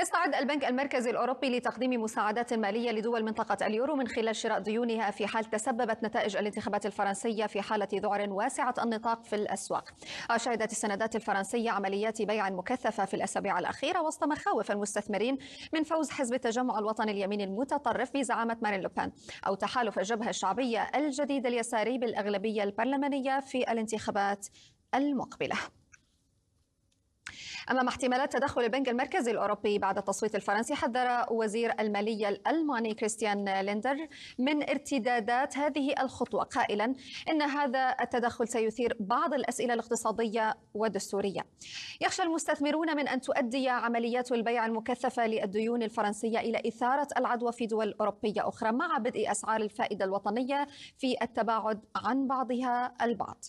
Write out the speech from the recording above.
يستعد البنك المركزي الأوروبي لتقديم مساعدات مالية لدول منطقة اليورو من خلال شراء ديونها في حال تسببت نتائج الانتخابات الفرنسية في حالة ذعر واسعة النطاق في الأسواق أشهدت السندات الفرنسية عمليات بيع مكثفة في الأسابيع الأخيرة وسط مخاوف المستثمرين من فوز حزب التجمع الوطني اليميني المتطرف بزعامة مارين لوبان أو تحالف الجبهة الشعبية الجديد اليساري بالأغلبية البرلمانية في الانتخابات المقبله أمام احتمالات تدخل البنك المركزي الأوروبي بعد التصويت الفرنسي حذر وزير المالية الألماني كريستيان ليندر من ارتدادات هذه الخطوة قائلا إن هذا التدخل سيثير بعض الأسئلة الاقتصادية والدستورية يخشى المستثمرون من أن تؤدي عمليات البيع المكثفة للديون الفرنسية إلى إثارة العدوى في دول أوروبية أخرى مع بدء أسعار الفائدة الوطنية في التباعد عن بعضها البعض